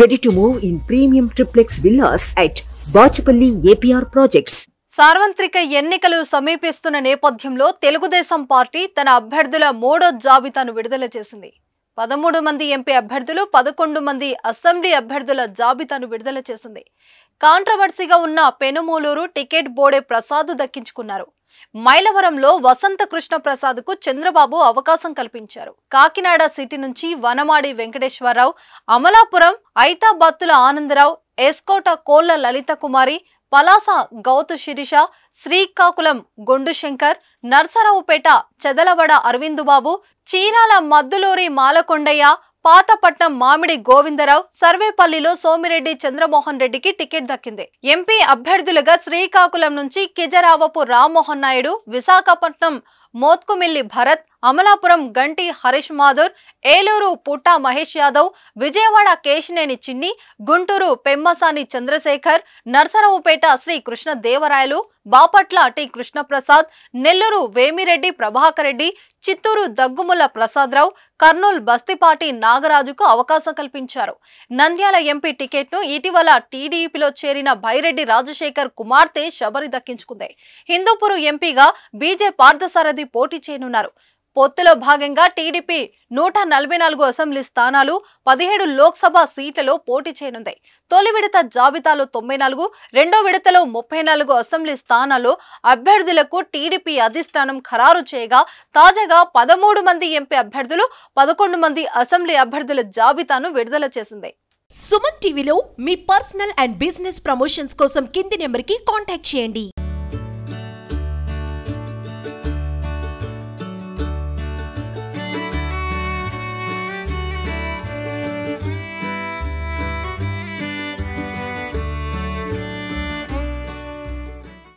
ready to move in premium triplex villas at Bachupally APR projects సార్వత్రిక ఎన్నికలు సమీపిస్తున్న నేపథ్యంలో తెలుగుదేశం పార్టీ తన అభ్యర్థుల మూడో జాబితాను విడుదల చేసింది పదమూడు మంది ఎంపీ అభ్యర్థులు పదకొండు మంది అసెంబ్లీ అభ్యర్థుల జాబితాను విడుదల చేసింది కాంట్రవర్సీగా ఉన్న పెనుమూలూరు టికెట్ బోడే ప్రసాద్ దక్కించుకున్నారు మైలవరంలో వసంత కృష్ణ ప్రసాద్ కు చంద్రబాబు అవకాశం కల్పించారు కాకినాడ సిటీ నుంచి వనమాడి వెంకటేశ్వరరావు అమలాపురం ఐతాబత్తుల ఆనందరావు ఎస్కోట కోళ్ల లలిత కుమారి పలాస గౌతు శిరీష శ్రీకాకుళం గొండుశంకర్ నర్సరావుపేట చెదలవడ అరవిందుబాబు చీరాల మద్దులూరి మాలకొండయ్య పాతపట్నం మామిడి గోవిందరావు సర్వేపల్లిలో సోమిరెడ్డి చంద్రమోహన్ రెడ్డికి టికెట్ దక్కింది ఎంపీ అభ్యర్థులుగా శ్రీకాకుళం నుంచి కిజరావపు రామ్మోహన్ నాయుడు విశాఖపట్నం మోత్కుమిల్లి భరత్ అమలాపురం గంటి హరీష్ మాధుర్ ఏలూరు పుట్టా మహేష్ యాదవ్ విజయవాడ కేశినేని చిన్ని గుంటూరు పెమ్మసాని చంద్రశేఖర్ నర్సరావుపేట శ్రీ కృష్ణదేవరాయలు బాపట్ల టి కృష్ణప్రసాద్ నెల్లూరు వేమిరెడ్డి ప్రభాకర్ రెడ్డి చిత్తూరు దగ్గుముల ప్రసాదరావు కర్నూలు బస్తిపాటి నాగరాజుకు అవకాశం కల్పించారు నంద్యాల ఎంపీ టికెట్ను ఇటీవల టీడీపీలో చేరిన భైరెడ్డి రాజశేఖర్ కుమార్తె శబరి దక్కించుకుంది హిందూపురు ఎంపీగా బీజే పార్థసారథి పోటీ చేయనున్నారు పొత్తులో భాగంగా టీడీపీ నూట నలభై నాలుగు అసెంబ్లీ స్థానాలు పదిహేడు లోక్సభ సీట్లలో పోటీ చేయనుంది తొలి విడత జాబితాలో తొంభై నాలుగు రెండో విడతలో ముప్పై నాలుగు అసెంబ్లీ స్థానాల్లో అభ్యర్థులకు టీడీపీ అధిష్టానం ఖరారు చేయగా తాజాగా పదమూడు మంది ఎంపీ అభ్యర్థులు పదకొండు మంది అసెంబ్లీ అభ్యర్థుల జాబితాను విడుదల చేసింది సుమన్ టీవీలో మీ పర్సనల్ అండ్ బిజినెస్ ప్రమోషన్స్ కోసం కింది నెంబర్కి కాంటాక్ట్ చేయండి